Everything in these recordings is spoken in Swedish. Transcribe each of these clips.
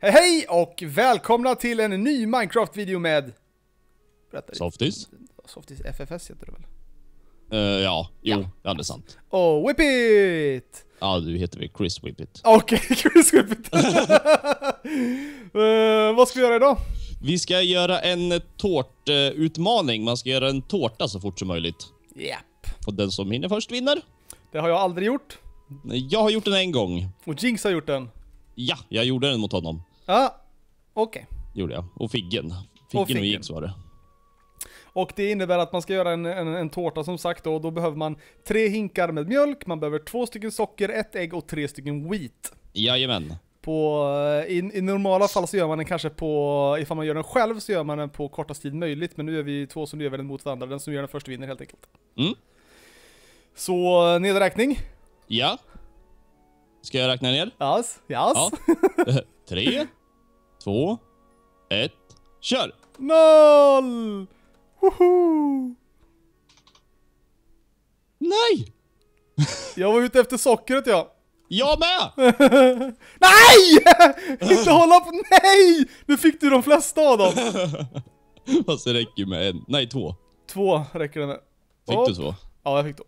Hej hej och välkomna till en ny Minecraft-video med... Berätta Softies? Softies FFS heter det väl? Uh, ja, jo, ja. det är sant. Och Whippit! Ja, du heter väl Chris Whippit. Okej, okay, Chris Whippit. uh, eh, vad ska vi göra idag? Vi ska göra en tårtutmaning. Man ska göra en tårta så fort som möjligt. Japp. Yep. Och den som hinner först vinner. Det har jag aldrig gjort. Jag har gjort den en gång. Och Jinx har gjort den. Ja, jag gjorde den mot honom. Ja, okej. Okay. Gjorde jag. Och figgen. Figgen och, Jigs var det. Och det innebär att man ska göra en, en, en tårta som sagt då, och då behöver man tre hinkar med mjölk, man behöver två stycken socker, ett ägg och tre stycken wheat. Jajamän. På, eh, i, I normala fall så gör man den kanske på, ifall man gör den själv så gör man den på kortast tid möjligt, men nu är vi två som gör den mot varandra, den som gör den först vinner helt enkelt. Mm. Så eh, nedräkning. Ja. Ska jag räkna ner? Yes, yes. Ja. Tre, två, ett, kör! Noll! Woho! Nej! Jag var ute efter sockret, ja. Jag med! nej! Inte hålla på, nej! Nu fick du de flesta av dem. Fast det räcker med en, nej två. Två räcker det med. Fick Hopp. du två? Ja, jag fick två.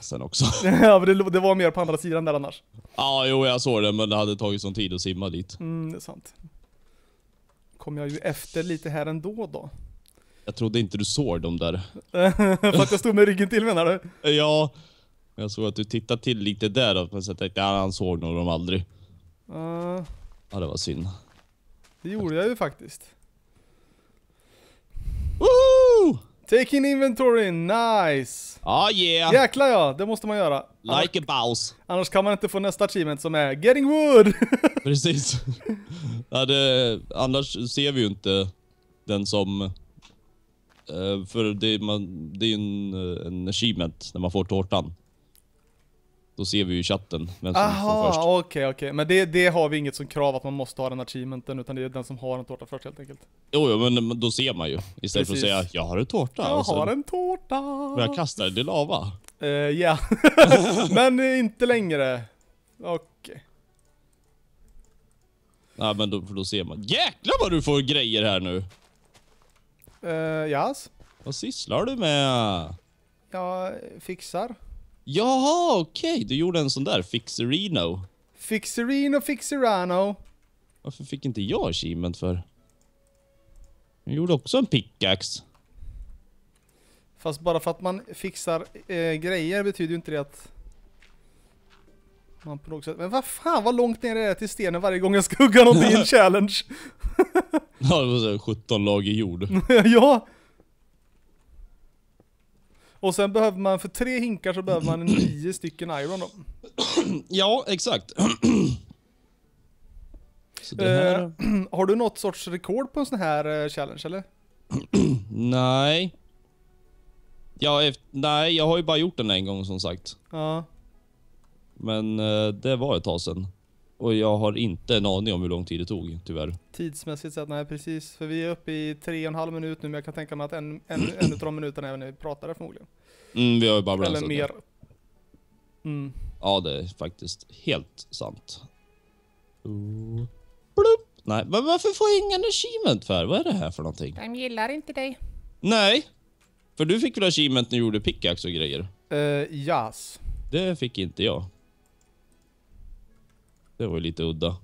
Sen också. ja, men det, det, var mer på andra sidan där annars. Ja, jo jag såg det, men det hade tagit sån tid att simma dit. Mm, det är sant. Kom jag ju efter lite här ändå då. Jag trodde inte du såg dem där. För att jag stod med ryggen till menar du? Ja. Jag såg att du tittade till lite där, men så jag tänkte jag han såg nog dem aldrig. Uh, ja, det var synd. Det gjorde jag ju faktiskt. Woho! Take in inventory, nice! Ah yeah! Jäklar ja, det måste man göra. Like annars, a boss. Annars kan man inte få nästa achievement som är getting wood! Precis. ja, det, annars ser vi ju inte den som... Eh, för det, man, det är ju en, eh, en achievement när man får tårtan. Då ser vi ju i chatten vem som Aha, får först. okej okay, okej. Okay. Men det, det, har vi inget som krav att man måste ha den achievementen utan det är den som har en tårta först helt enkelt. Jo, jo men då ser man ju. Istället Precis. för att säga jag har en tårta. Jag sen, har en tårta. Men jag kastar det i lava. Eh, ja. Uh, yeah. men inte längre. Okej. Okay. Nej men då, då ser man. Jäklar vad du får grejer här nu! Uh, yes. Vad sysslar du med? Jag fixar. Jaha, okej. Okay. Du gjorde en sån där. Fixerino. Fixerino, fixerano. Varför fick inte jag achievement för? Jag gjorde också en pickaxe. Fast bara för att man fixar eh, grejer betyder ju inte det att... Man på något sätt... Men vad fan, vad långt ner är det till stenen varje gång jag skuggar någonting i en challenge? ja, det var så 17 lager jord. ja! Och sen behöver man, för tre hinkar så behöver man nio stycken iron då. Ja, exakt. Här... Eh, har du något sorts rekord på en sån här eh, challenge eller? nej. Jag är, nej, jag har ju bara gjort den en gång som sagt. Ja. Men eh, det var ett tag sedan. Och jag har inte en aning om hur lång tid det tog, tyvärr. Tidsmässigt sett, nej precis. För vi är uppe i tre och en halv minut nu, men jag kan tänka mig att en, en, en av de minuterna är när vi pratade förmodligen. Mm, vi har ju bara bränslat. Eller mer. Mm. Ja, det är faktiskt helt sant. Oh. Blup. Nej, men varför får jag ingen achievement för? Vad är det här för någonting? De gillar inte dig. Nej. För du fick väl achievement när du gjorde pickaxe och grejer? Uh, yes. Det fick inte jag. Det var ju lite udda.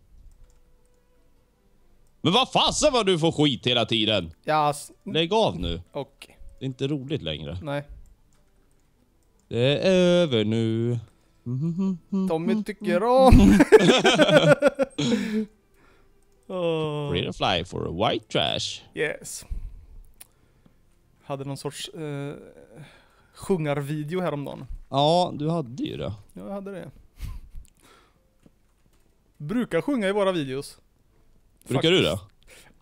Men vad fasen vad du får skit hela tiden! Ja, yes. Lägg av nu. Okay. Det är inte roligt längre. Nej. Det är över nu. Tommy tycker om. oh. Free to fly for a white trash. Yes. Hade någon sorts eh, sjungarvideo häromdagen. Ja, du hade ju det. Ja, jag hade det brukar sjunga i våra videos. Brukar Faktiskt. du det?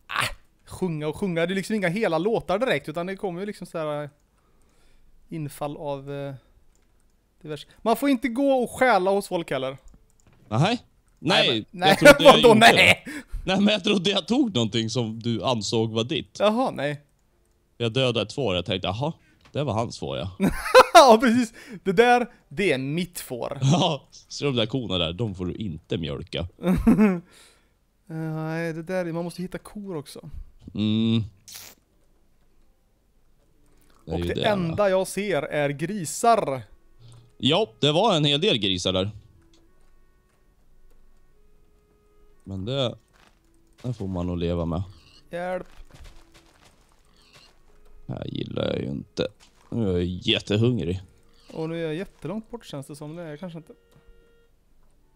Ah, sjunga och sjunga, det är liksom inga hela låtar direkt utan det kommer ju liksom så här eh, infall av eh, diverse. Man får inte gå och stjäla hos folk heller. Nej. Nej, nej, jag trodde jag nej? nej men jag trodde jag tog någonting som du ansåg var ditt. Jaha, nej. Jag dödade två och jag tänkte, jaha, det var hans får ja. ja precis. Det där, det är mitt får. Ja, ser du de där korna där, de får du inte mjölka. Nej, det där, man måste hitta kor också. Mm. Det och det, det enda jag ser är grisar. Ja, det var en hel del grisar där. Men det, det får man nog leva med. Hjälp. Det här gillar jag ju inte. Nu är jag jättehungrig. Och nu är jag jättelångt bort känns det som. Det är jag kanske inte.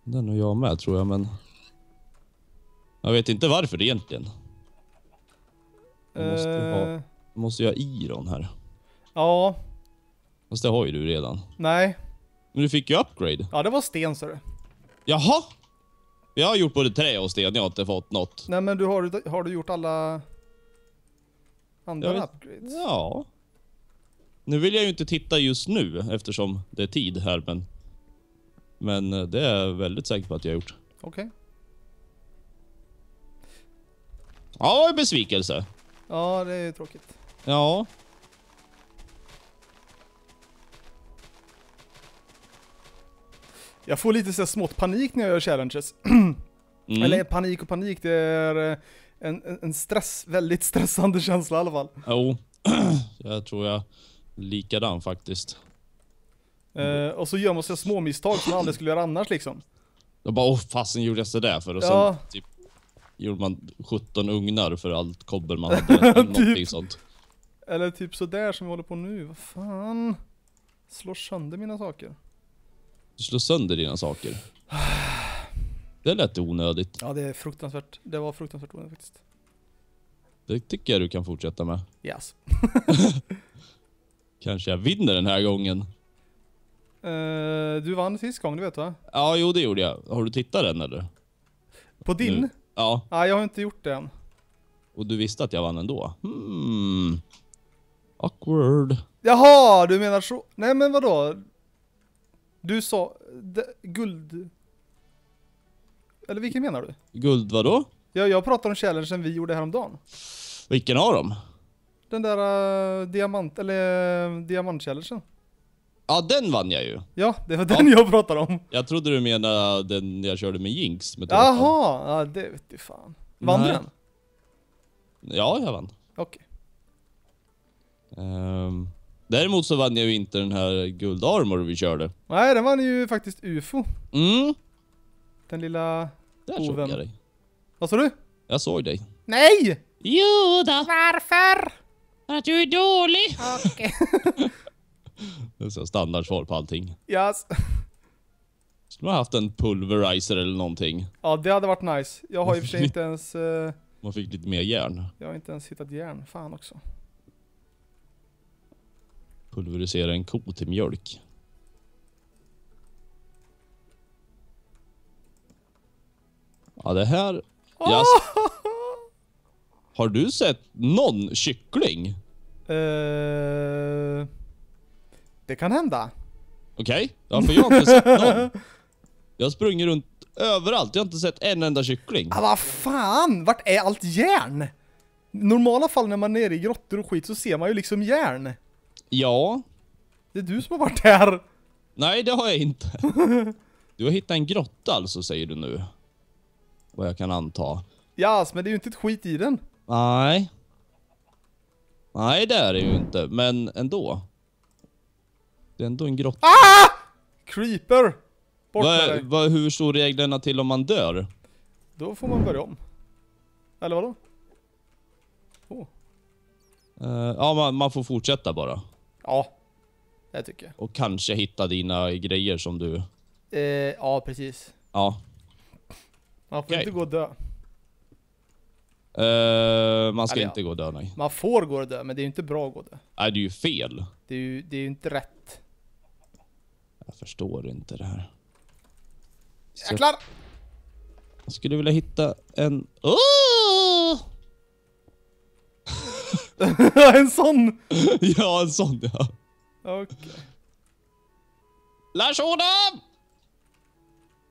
Den och jag med tror jag, men... Jag vet inte varför egentligen. Jag måste, uh... ha, eh. måste jag iron här? Ja. Fast det har ju du redan. Nej. Men du fick ju upgrade. Ja, det var sten sa du. Jaha! Jag har gjort både trä och sten, jag har inte fått något. Nej men du har, har du gjort alla... Andra vet, upgrades? Ja. Nu vill jag ju inte titta just nu eftersom det är tid här, men... Men eh, det är jag väldigt säker på att jag har gjort. Okej. Okay. Ja, besvikelse. Ja, det är tråkigt. Ja. Jag får lite så smått panik när jag gör challenges. Mm. Eller panik och panik, det är... Eh, en, en stress, väldigt stressande känsla i alla fall. Jo, oh. jag tror jag likadan faktiskt. Eh, och så gör man sig små misstag som man aldrig skulle göra annars liksom. De bara, åh fasen gjorde jag sådär för? Och sen typ, gjorde man 17 ugnar för allt kobber man hade. typ. Någonting sånt. Eller typ sådär som vi håller på nu, vad fan. Slår sönder mina saker. Du slår sönder dina saker? Det lät onödigt. Ja, det är fruktansvärt. Det var fruktansvärt onödigt faktiskt. Det tycker jag du kan fortsätta med. Yes. Kanske jag vinner den här gången. Uh, du vann sist gång, du vet va? Ja, jo det gjorde jag. Har du tittat den eller? På din? Nu? Ja. Nej, ah, jag har inte gjort det än. Och du visste att jag vann ändå? Hmm. Awkward. Jaha, du menar så. Nej men vadå? Du sa... De, guld... Eller vilken menar du? Guld vadå? Ja, jag pratar om challengen vi gjorde häromdagen. Vilken av dem? Den där uh, diamant, eller uh, diamantchallengen. Ja, den vann jag ju. Ja, det var den jag pratade om. Jag trodde du menade den jag körde med Jinx. Med Jaha, ja det vet du fan. Vann Nej. du den? Ja, jag vann. Okej. Okay. Um, ehm, däremot så vann jag ju inte den här guldarmor vi körde. Nej, den vann ju faktiskt UFO. Mm. Den lilla där Ovem. såg jag dig. Vad sa du? Jag såg dig. Nej! Jo då. Varför? För att du är dålig. Okej. Okay. det är så standardsvar på allting. Yes. Skulle man haft en pulverizer eller någonting. Ja, det hade varit nice. Jag har i och för sig inte ens... Uh... Man fick lite mer järn. Jag har inte ens hittat järn. Fan också. Pulverisera en ko till mjölk. Ja, det här... Jag... Har du sett någon kyckling? Uh, det kan hända. Okej, okay. ja, för jag har inte sett någon. Jag har sprungit runt överallt, jag har inte sett en enda kyckling. Ah, vad fan! Vart är allt järn? normala fall när man är nere i grottor och skit så ser man ju liksom järn. Ja. Det är du som har varit här. Nej, det har jag inte. Du har hittat en grotta alltså, säger du nu. Vad jag kan anta. Ja, yes, men det är ju inte ett skit i den. Nej. Nej, det är det ju inte. Men ändå. Det är ändå en grotta. Ah! Creeper! Bort va, med dig. Va, hur står reglerna till om man dör? Då får man börja om. Eller vadå? Oh. Uh, ja, man, man, får fortsätta bara. Ja, det tycker jag. Och kanske hitta dina grejer som du... Uh, ja, precis. Ja. Man får Okej. inte gå och dö. Eh, man ska Eller ja. inte gå och dö, nej. Man får gå och dö, men det är ju inte bra att gå och dö. Nej, det är ju fel. Det är ju, det är ju inte rätt. Jag förstår inte det här. Så Jäklar! jag skulle vilja hitta en... Åh! en sån! ja, en sån ja. Okej. Lars Adam!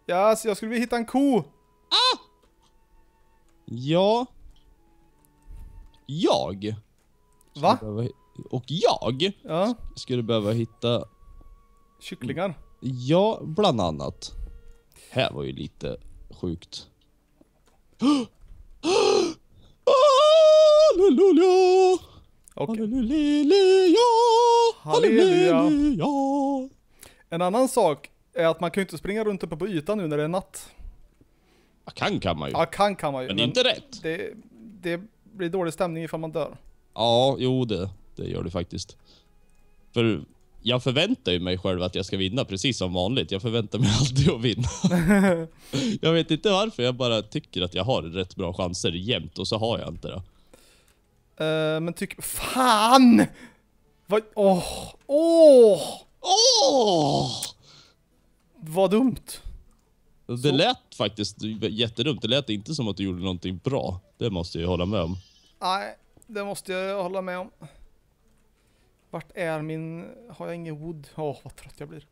Ja, så jag skulle vilja hitta en ko. Ah! Ja. Jag. Va? Behöva, och jag. Ja. Skulle behöva hitta... Kycklingar? Ja, bland annat. Här var ju lite sjukt. Halleluja! Okay. Halleluja! Halleluja! Halleluja! En annan sak är att man kan ju inte springa runt uppe på ytan nu när det är natt. Ja, kan kan man ju. Ja, kan kan man ju. Men, men inte rätt. Det, det blir dålig stämning ifall man dör. Ja, jo det, det gör det faktiskt. För jag förväntar ju mig själv att jag ska vinna precis som vanligt. Jag förväntar mig alltid att vinna. jag vet inte varför, jag bara tycker att jag har rätt bra chanser jämt och så har jag inte det. Uh, men tycker... Fan! Vad... Åh! Åh! Åh! Vad dumt. Det så... lät faktiskt jättedumt. Det lät inte som att du gjorde någonting bra. Det måste jag hålla med om. Nej, det måste jag hålla med om. Vart är min... Har jag ingen wood? Åh, oh, vad trött jag blir.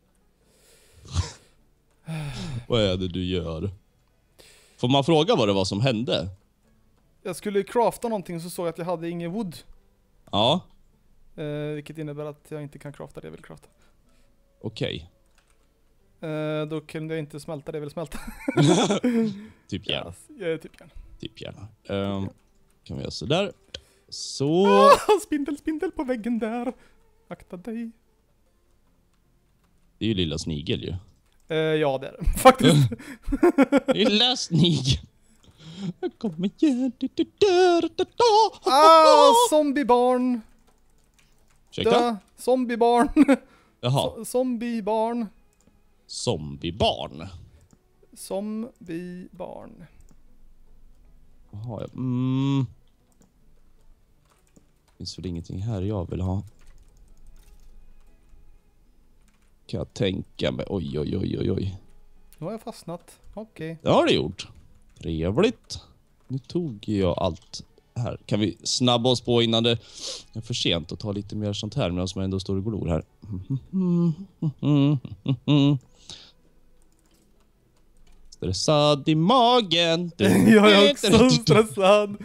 vad är det du gör? Får man fråga vad det var som hände? Jag skulle crafta någonting så såg jag att jag hade ingen wood. Ja. Eh, vilket innebär att jag inte kan crafta det jag vill crafta. Okej. Okay. Uh, då kan jag inte smälta det jag vill smälta. typ järn. Yes, ja, typ järn. Typ järn. Um, kan vi göra sådär. Så. Ah, spindel, spindel på väggen där. Akta dig. Det är ju lilla snigel ju. Uh, ja, det är det. Faktiskt. lilla snigel. Kom igen. Ah, zombiebarn. Ursäkta? Zombiebarn. Jaha. So zombiebarn zombiebarn. Zombiebarn. Vad har jag? Mm. Finns väl ingenting här jag vill ha. Kan jag tänka mig. Oj, oj, oj, oj, oj. Nu har jag fastnat. Okej. Okay. Det har du gjort. Trevligt. Nu tog jag allt här. Kan vi snabba oss på innan det är för sent att ta lite mer sånt här medan man ändå står och glor här. Mm, mm, mm, stressad i magen. Du, jag är också stressad.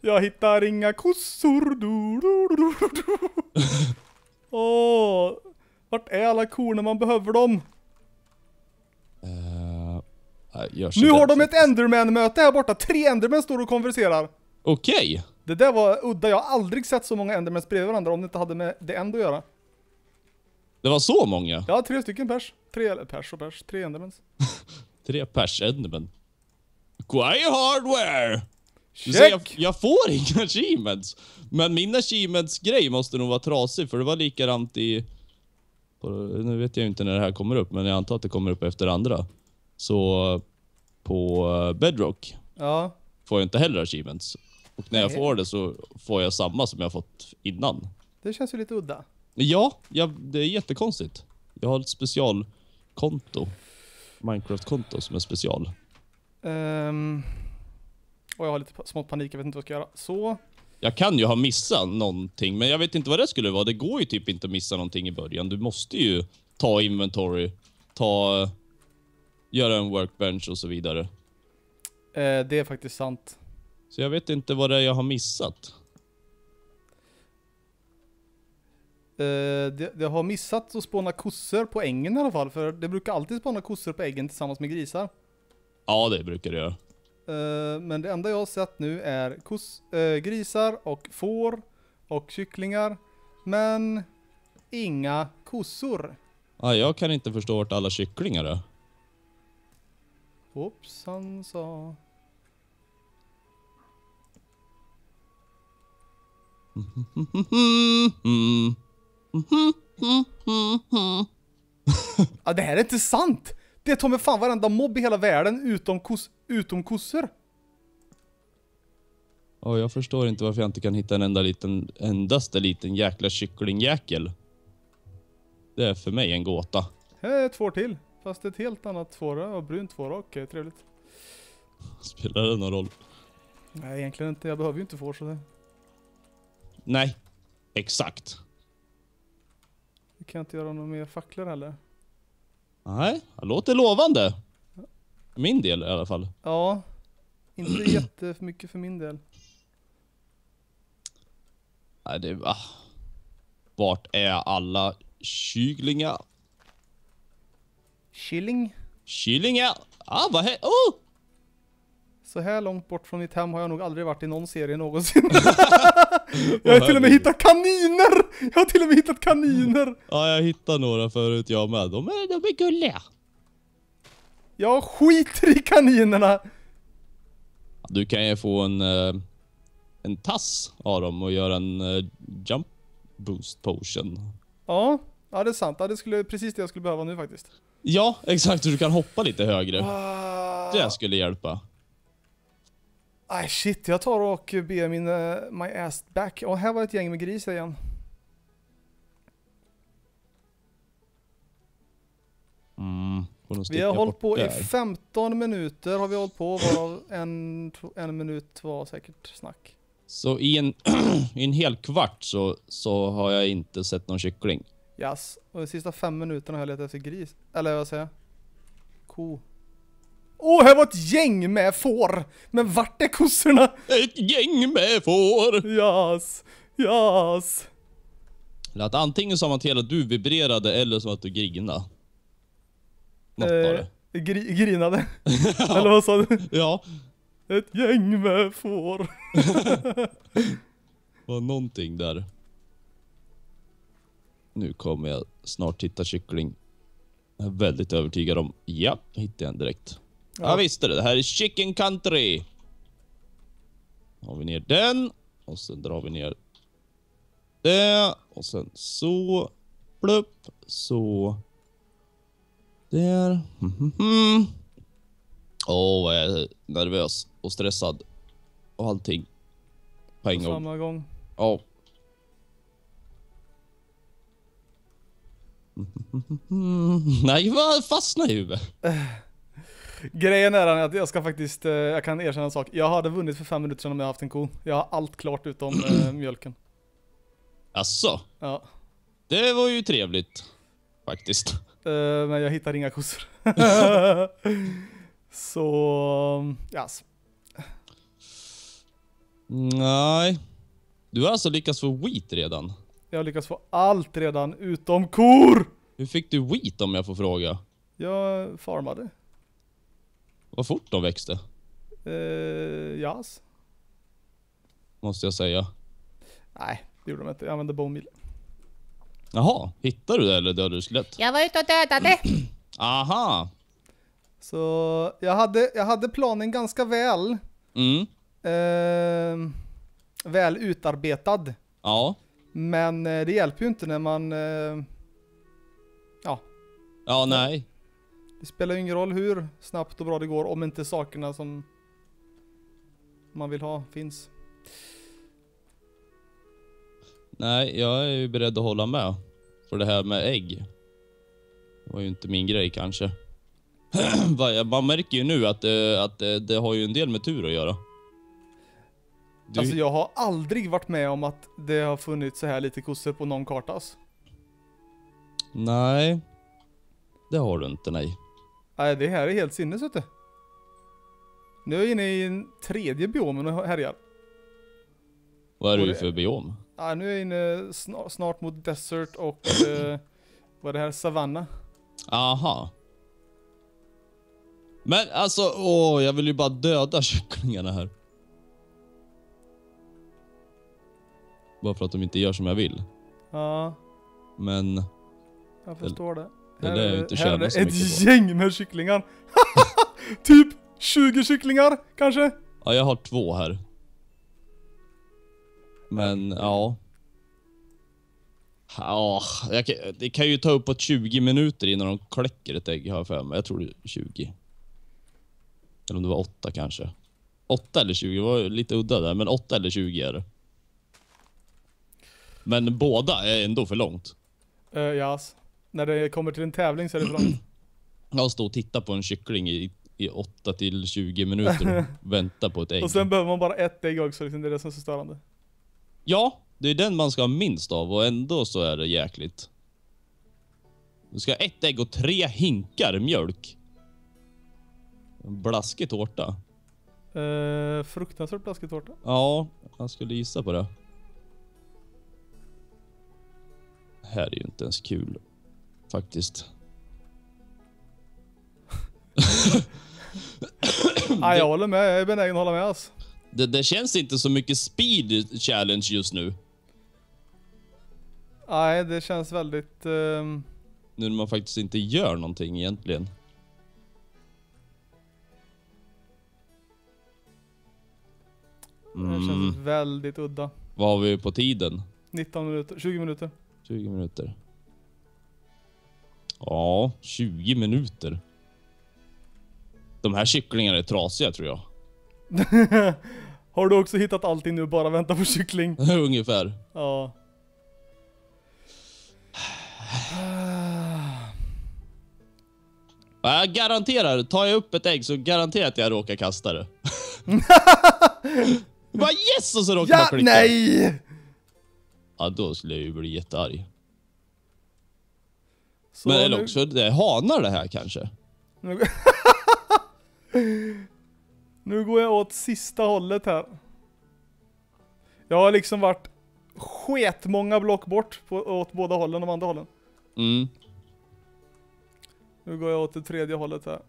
Jag hittar inga kossor. Du, du, du, du. Åh, vart är alla kor när man behöver dem? Uh, nu har de ett Enderman-möte här borta. Tre Enderman står och konverserar. Okej. Okay. Det där var udda. Jag har aldrig sett så många Endermans bredvid varandra om det inte hade med det ändå att göra. Det var så många? Ja, tre stycken pers. Tre, eller pers och pers. Tre Endermans. tre pers än, men... Quite Hardware! Check! jag, jag får inga achievements. Men min achievements-grej måste nog vara trasig, för det var likadant i... På, nu vet jag inte när det här kommer upp, men jag antar att det kommer upp efter andra. Så på eh, Bedrock ja. får jag inte heller achievements. Och när Nej. jag får det så får jag samma som jag fått innan. Det känns ju lite udda. Ja, jag, det är jättekonstigt. Jag har ett specialkonto Minecraft-konto som är special? Um, och jag har lite smått panik, jag vet inte vad jag ska göra. Så. Jag kan ju ha missat någonting, men jag vet inte vad det skulle vara. Det går ju typ inte att missa någonting i början. Du måste ju ta inventory, ta, göra en workbench och så vidare. Uh, det är faktiskt sant. Så jag vet inte vad det är jag har missat. Eh, det, har missat att spåna kossor på ängen i alla fall, för det brukar alltid spåna kossor på äggen tillsammans med grisar. Ja, det brukar det göra. Eh, men det enda jag har sett nu är kos, uh, eh, grisar och får och kycklingar. Men inga kossor. Ja, jag kan inte förstå vart alla kycklingar är. Hoppsan sa... Mm, mm, mm, Mm, ja, det här är inte sant! Det är ta mig fan varenda mobb i hela världen utom, kos utom kossor. oh, jag förstår inte varför jag inte kan hitta en enda liten, endaste liten jäkla kycklingjäkel. Det är för mig en gåta. Här är två till. Fast ett helt annat tvåra och brunt tvåra. Okej, okay, trevligt. Spelar det någon roll? Nej, egentligen inte. Jag behöver ju inte få det. Nej, exakt kan jag inte göra några mer facklor heller. Nej, det låter lovande. min del i alla fall. Ja. Inte jättemycket för min del. Nej, det var... Ah. Vart är alla kyglingar? Killing? Killingar? Ah, vad he- Oh! Så här långt bort från mitt hem har jag nog aldrig varit i någon serie någonsin. jag har till och med hittat kaniner! Jag har till och med hittat kaniner! Ja, jag hittade några förut jag med. De är, de är gulliga. Jag skiter i kaninerna! Du kan ju få en, eh, en tass av dem och göra en eh, jump boost potion. Ja, ja det är sant. Ja, det skulle precis det jag skulle behöva nu faktiskt. Ja, exakt. Du kan hoppa lite högre. Ah. Det skulle hjälpa. Aj shit, jag tar och ber min uh, my ass back. Och här var ett gäng med grisar igen. Mm, vi har hållit på där. i 15 minuter har vi hållit på, var en, en minut var säkert snack. Så i en, i en hel kvart så, så har jag inte sett någon kyckling. Yes. och de sista fem minuterna har jag letat efter gris. Eller vad säger jag? Ko. Åh, här var ett gäng med får! Men vart är kossorna? Ett gäng med får! Jas, yes, jas. Lät antingen som att hela du vibrerade eller som att du grinade. Något eh, det. Gri grinade? Eller vad sa du? Ja. Ett gäng med får. var någonting där. Nu kommer jag snart hitta kyckling. Jag är väldigt övertygad om. Ja, hittade jag en direkt. Ja, ja visst är det. Det här är chicken country. Har vi ner den. Och sen drar vi ner det. Och sen så. Plupp. Så. Där. Mhm. Åh, mm, mm, oh, vad jag är nervös och stressad. Och allting. På en gång. Samma gång. Ja. Mm, nej, vad fastnar i huvudet. Grejen är att jag ska faktiskt, eh, jag kan erkänna en sak. Jag hade vunnit för fem minuter sedan om jag haft en ko. Jag har allt klart utom eh, mjölken. Asså? Ja. Det var ju trevligt. Faktiskt. Eh, men jag hittar inga kossor. Så, yes. Nej. Du har alltså lyckats få wheat redan? Jag har lyckats få allt redan, utom kor! Hur fick du wheat om jag får fråga? Jag farmade. Vad fort de växte. Eh, yes. Måste jag säga. Nej, det gjorde de inte. Jag använde bomil. Jaha, hittade du det eller dödade du skelett? Jag var ute och dödade. Aha. Så jag hade, jag hade planen ganska väl. Mm. Eh, väl utarbetad. Ja. Men eh, det hjälper ju inte när man... Eh, ja. Ja, nej. Det spelar ju ingen roll hur snabbt och bra det går om inte sakerna som man vill ha finns. Nej, jag är ju beredd att hålla med. För det här med ägg det var ju inte min grej kanske. Man märker ju nu att, det, eh, att det, eh, det har ju en del med tur att göra. Du... Alltså jag har aldrig varit med om att det har funnits så här lite kossor på någon kartas. Nej. Det har du inte, nej. Nej, det här är helt sinnes ute. Nu är jag inne i en tredje biomen och härjar. Vad är och du för biom? Ja, nu är jag inne snart, snart mot desert och eh, vad är det här? Savanna. Aha. Men alltså, åh, jag vill ju bara döda kycklingarna här. Bara för att de inte gör som jag vill. Ja. Men... Jag förstår det. Det lär ju inte eh, tjäna så mycket ett gäng med kycklingar. typ 20 kycklingar, kanske? Ja, jag har två här. Men, ja. Ja, kan, det kan ju ta uppåt 20 minuter innan de kläcker ett ägg, har jag för mig. Jag tror det är 20. Eller om det var 8 kanske. 8 eller 20 det var lite udda där, men 8 eller 20 är det. Men båda är ändå för långt. Uh, yes. När det kommer till en tävling så är det bra. långt. Jag står och tittar på en kyckling i, i 8 till 20 minuter och väntar på ett ägg. Och sen behöver man bara ett ägg också, liksom det är det som är så störande. Ja, det är den man ska ha minst av och ändå så är det jäkligt. Du ska ha ett ägg och tre hinkar mjölk. blaskig tårta. Eh, fruktansvärt blaskig tårta. Ja, jag skulle gissa på det. det. Här är ju inte ens kul. Faktiskt. ja, jag håller med. Jag är benägen att hålla med. Alltså. Det, det känns inte så mycket speed challenge just nu. Nej, det känns väldigt... Um... Nu när man faktiskt inte gör någonting egentligen. Mm. Det känns mm. väldigt udda. Vad har vi på tiden? 19 minuter. 20 minuter. 20 minuter. Ja, 20 minuter. De här kycklingarna är trasiga tror jag. Har du också hittat allting nu bara vänta på kyckling? Ungefär. Ja. Jag garanterar, tar jag upp ett ägg så garanterar jag att jag råkar kasta det. Bara yes! Och så råkar ja, man klicka. Nej! Ja, då skulle jag ju bli jättearg. Så Men eller nu... också, det är hanar det här kanske. Nu... nu går jag åt sista hållet här. Jag har liksom varit sket många block bort på, åt båda hållen, de andra hållen. Mm. Nu går jag åt det tredje hållet här.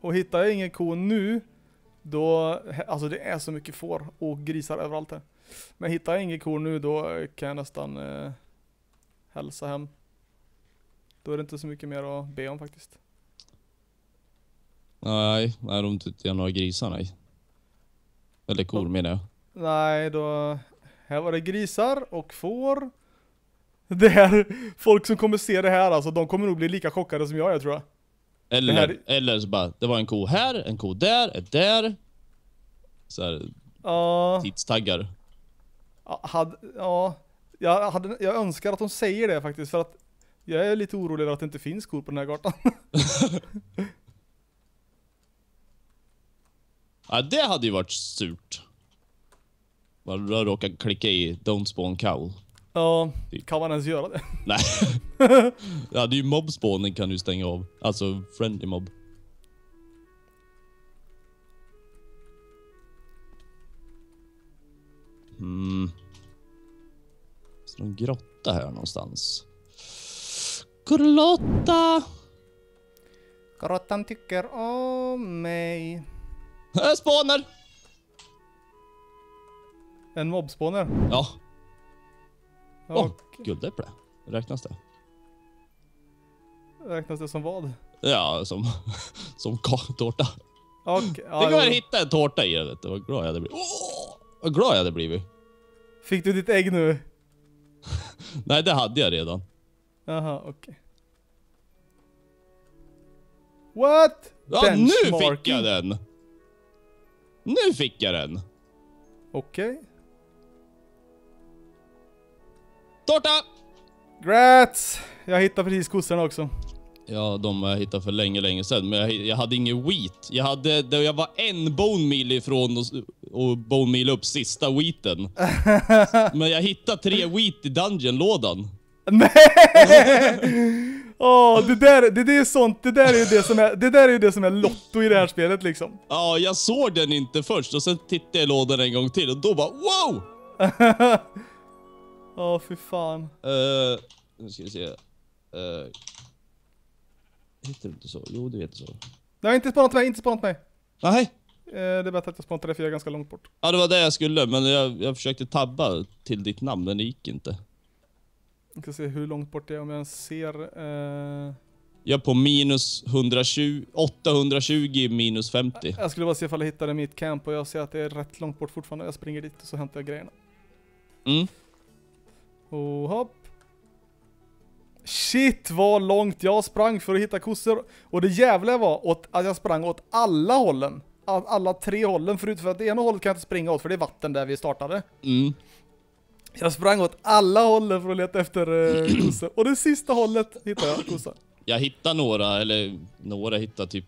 Och hittar jag ingen ko nu, då, alltså det är så mycket får och grisar överallt här. Men hittar jag ingen ko nu, då kan jag nästan eh, hälsa hem. Då är det inte så mycket mer att be om faktiskt. Nej, nej de tyckte jag några grisar nej. Eller kor menar jag. Nej, då... Här var det grisar och får. Det här, folk som kommer se det här alltså, de kommer nog bli lika chockade som jag, jag tror jag. Eller, här... eller så bara, det var en ko här, en ko där, ett där. Så här, ja. tidstaggar. Ja, had, ja jag, hade, jag önskar att de säger det faktiskt, för att jag är lite orolig över att det inte finns skor på den här gatan. ja, det hade ju varit surt. Bara råkar klicka i Don't spawn cow. Ja, typ. kan man ens göra det? Nej. ja, det är ju mobspawnen kan du stänga av. Alltså friendly mob. Mm. Så någon grotta här någonstans. Grotta! Grottan tycker om mig. Äh, spåner! En mobbspåner? Ja. Åh, oh, guldäpple. Räknas det? Räknas det som vad? Ja, som, som tårta. Och, ja, Tänk om jag hittade en tårta i den. Vad glad jag hade blivit. Oh, vad glad jag hade blivit. Fick du ditt ägg nu? Nej, det hade jag redan. Jaha, okej. Okay. What? Ja, nu fick jag den! Nu fick jag den! Okej. Okay. Tårta! Grats! Jag hittade precis kossorna också. Ja, de har jag hittat för länge, länge sedan. Men jag, jag hade ingen wheat. Jag, hade, jag var en bone meal ifrån och, och bone meal upp sista wheaten. men jag hittade tre wheat i dungeon-lådan. Nej! Åh, oh, det, där, det, det är sånt, det där är ju det som är, det där är det som är lotto i det här spelet liksom. Ja, jag såg den inte först och sen tittade jag i lådan en gång till och då bara wow! Åh, oh, fy fan. Uh, nu ska vi se. Uh, heter det inte så? Jo, det heter så. Nej, inte spanat mig, inte spanat mig. Nej. Uh, det är bättre att jag spanar dig för jag är ganska långt bort. Ja, det var det jag skulle, men jag, jag försökte tabba till ditt namn, men det gick inte. Vi ska se hur långt bort det är om jag ens ser. Eh... Jag är på minus 120, 820 minus 50. Jag skulle bara se ifall jag hittade mitt camp och jag ser att det är rätt långt bort fortfarande. Jag springer dit och så hämtar jag grejerna. Mm. Och hopp. Shit vad långt jag sprang för att hitta kossor. Och det jävliga var åt, att jag sprang åt alla hållen. Alla tre hållen förutom för att det ena hållet kan jag inte springa åt för det är vatten där vi startade. Mm. Jag sprang åt alla hållen för att leta efter eh, kossa. Och det sista hållet hittade jag kossor. Jag hittade några, eller några hittade typ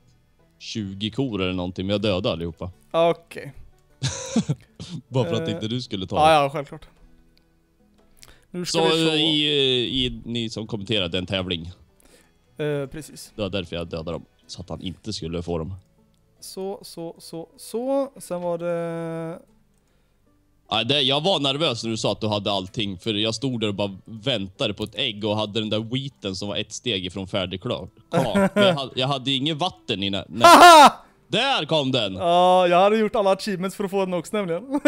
20 kor eller någonting, men jag dödade allihopa. Ah, okej. Okay. Bara för att eh, inte du skulle ta ah, det. Ja, ja, självklart. Nu ska så, vi eh, i, eh, i, ni som kommenterade en tävling. Eh, precis. Det var därför jag dödade dem. Så att han inte skulle få dem. Så, så, så, så. Sen var det jag var nervös när du sa att du hade allting, för jag stod där och bara väntade på ett ägg och hade den där wheaten som var ett steg ifrån färdig Klar. Men jag, hade, jag inget vatten i när, Där kom den! Ja, jag hade gjort alla achievements för att få den också nämligen.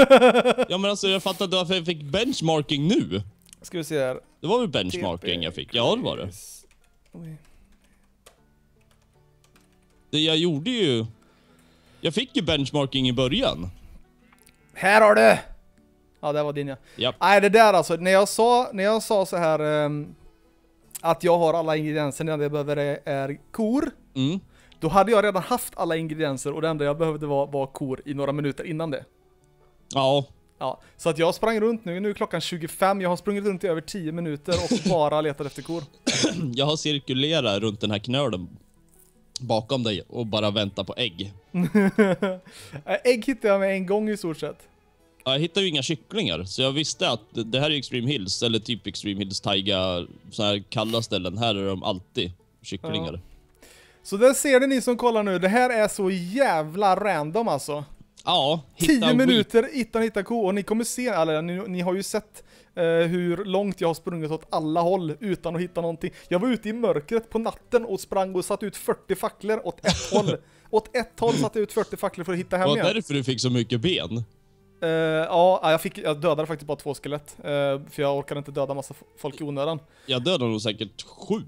ja men alltså jag fattar inte varför jag fick benchmarking nu. Ska vi se här. Det var väl benchmarking jag fick? Ja det var det. Det jag gjorde ju... Jag fick ju benchmarking i början. Här har du! Ja, det var din ja. Yep. Nej, det där alltså. När jag sa, när jag sa så här um, att jag har alla ingredienser när jag behöver är, är kor. Mm. Då hade jag redan haft alla ingredienser och det enda jag behövde var, var kor i några minuter innan det. Ja. Ja, så att jag sprang runt nu, nu är klockan 25, jag har sprungit runt i över 10 minuter och bara letat efter kor. Jag har cirkulerat runt den här knölen bakom dig och bara väntat på ägg. ägg hittade jag med en gång i stort sett jag hittade ju inga kycklingar, så jag visste att det här är Extreme Hills, eller typ Extreme Hills taiga, så här kalla ställen. Här är de alltid kycklingar. Ja. Så där ser det ni som kollar nu, det här är så jävla random alltså. Ja, hitta 10 minuter utan hitta ko och ni kommer se, eller ni, ni har ju sett eh, hur långt jag har sprungit åt alla håll utan att hitta någonting. Jag var ute i mörkret på natten och sprang och satte ut 40 facklor åt ett håll. åt ett håll satte jag ut 40 facklor för att hitta hem igen. Det Var därför du fick så mycket ben? Uh, ja, jag, fick, jag dödade faktiskt bara två skelett. Uh, för jag orkade inte döda massa folk i onödan. Jag dödade nog säkert sju.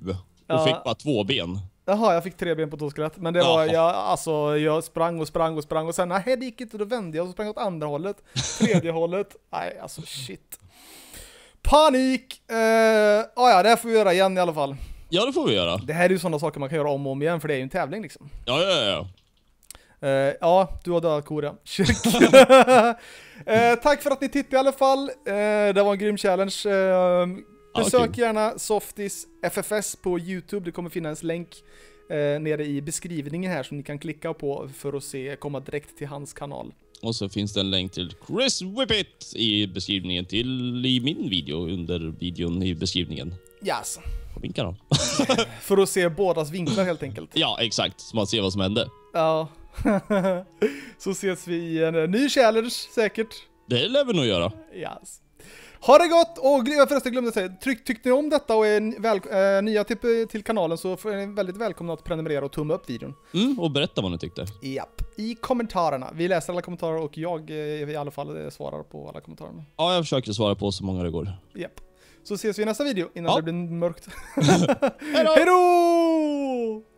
Och uh, fick bara två ben. Jaha, jag fick tre ben på två skelett. Men det Jaha. var, jag, alltså, jag sprang och sprang och sprang. Och sen, nej det gick inte. Då vände jag och sprang åt andra hållet. Tredje hållet. Nej, alltså shit. Panik! Uh, ja, det här får vi göra igen i alla fall. Ja, det får vi göra. Det här är ju sådana saker man kan göra om och om igen. För det är ju en tävling liksom. Ja, ja, ja. Uh, ja, du har dödat Kora. uh, eh, tack för att ni tittade i alla fall. Uh, det var en grym challenge. besök okay. gärna Softis FFS på Youtube. Det kommer finnas länk nere i beskrivningen här som ni kan klicka på för att se komma direkt till hans kanal. Och så finns det en länk till Chris Whippet i beskrivningen till i min video under videon i beskrivningen. Yes. Vinka då. för att se bådas vinklar helt enkelt. Ja, exakt. Så man ser vad som händer. Ja. Så ses vi i en eh, ny challenge säkert. Det lär vi nog göra. Yes. Ha det gott! Och jag förresten glömde säga, tryck, tyckte ni om detta och är väl, eh, nya till, eh, till kanalen så är ni väldigt välkomna att prenumerera och tumma upp videon. Mm, och berätta vad ni tyckte. Japp. I kommentarerna. Vi läser alla kommentarer och jag eh, i alla fall eh, svarar på alla kommentarerna. Ja, jag försöker svara på så många det går. Japp. Så ses vi i nästa video innan ja. det blir mörkt. Hej då!